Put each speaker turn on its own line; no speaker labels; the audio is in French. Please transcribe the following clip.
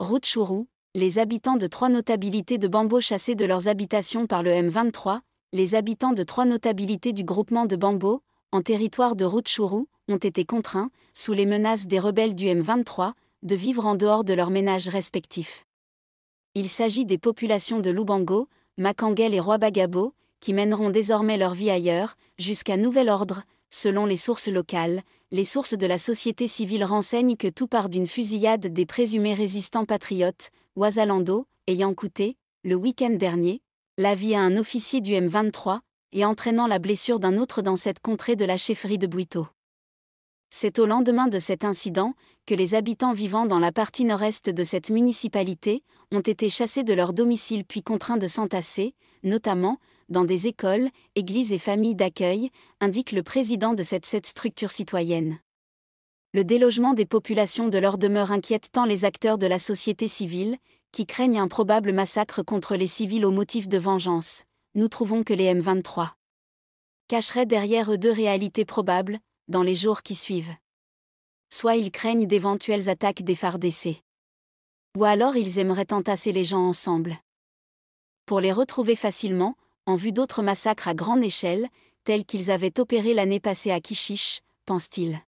Routchourou, les habitants de trois notabilités de Bambo chassés de leurs habitations par le M23, les habitants de trois notabilités du groupement de Bambo, en territoire de Routchourou, ont été contraints, sous les menaces des rebelles du M23, de vivre en dehors de leurs ménages respectifs. Il s'agit des populations de Lubango, Makangel et Bagabo, qui mèneront désormais leur vie ailleurs, jusqu'à nouvel ordre, selon les sources locales, les sources de la société civile renseignent que tout part d'une fusillade des présumés résistants patriotes, Oisalando, ayant coûté, le week-end dernier, la vie à un officier du M23, et entraînant la blessure d'un autre dans cette contrée de la chefferie de Buito. C'est au lendemain de cet incident que les habitants vivant dans la partie nord-est de cette municipalité ont été chassés de leur domicile puis contraints de s'entasser, notamment dans des écoles, églises et familles d'accueil, indique le président de cette, sept structure citoyenne. Le délogement des populations de leur demeure inquiète tant les acteurs de la société civile, qui craignent un probable massacre contre les civils au motif de vengeance. Nous trouvons que les M23 cacheraient derrière eux deux réalités probables, dans les jours qui suivent. Soit ils craignent d'éventuelles attaques des phares décès. Ou alors ils aimeraient entasser les gens ensemble. Pour les retrouver facilement, en vue d'autres massacres à grande échelle, tels qu'ils avaient opéré l'année passée à Kichiche, pense-t-il.